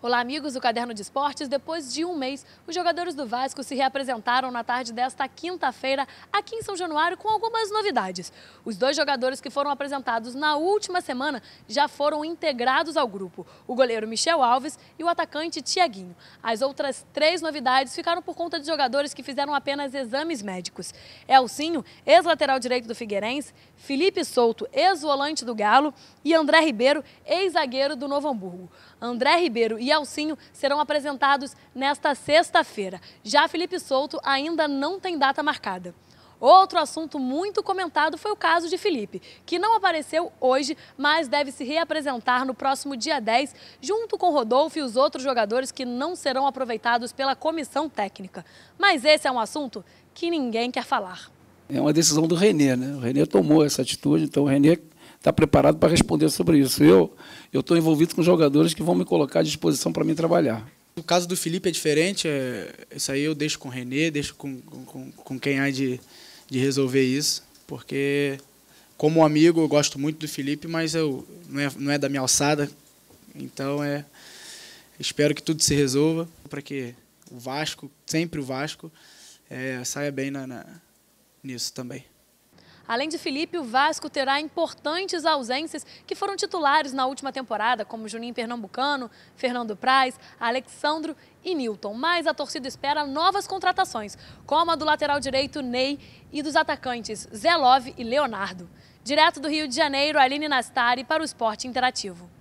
Olá, amigos do Caderno de Esportes. Depois de um mês, os jogadores do Vasco se reapresentaram na tarde desta quinta-feira aqui em São Januário com algumas novidades. Os dois jogadores que foram apresentados na última semana já foram integrados ao grupo: o goleiro Michel Alves e o atacante Tiaguinho. As outras três novidades ficaram por conta de jogadores que fizeram apenas exames médicos: Elcinho, ex-lateral direito do Figueirense, Felipe Souto, ex-volante do Galo, e André Ribeiro, ex-zagueiro do Novo Hamburgo. André Ribeiro e e Alcinho serão apresentados nesta sexta-feira. Já Felipe Souto ainda não tem data marcada. Outro assunto muito comentado foi o caso de Felipe, que não apareceu hoje, mas deve se reapresentar no próximo dia 10, junto com Rodolfo e os outros jogadores que não serão aproveitados pela comissão técnica. Mas esse é um assunto que ninguém quer falar. É uma decisão do Renê, né? O Renê tomou essa atitude, então o Renê está preparado para responder sobre isso. Eu estou envolvido com jogadores que vão me colocar à disposição para mim trabalhar. O caso do Felipe é diferente, é, isso aí eu deixo com o Renê, deixo com, com, com quem há de, de resolver isso, porque como amigo eu gosto muito do Felipe, mas eu, não, é, não é da minha alçada, então é espero que tudo se resolva para que o Vasco, sempre o Vasco, é, saia bem na, na, nisso também. Além de Felipe, o Vasco terá importantes ausências que foram titulares na última temporada, como Juninho Pernambucano, Fernando Praz, Alexandro e Newton. Mas a torcida espera novas contratações, como a do lateral direito Ney e dos atacantes Love e Leonardo. Direto do Rio de Janeiro, Aline Nastari para o Esporte Interativo.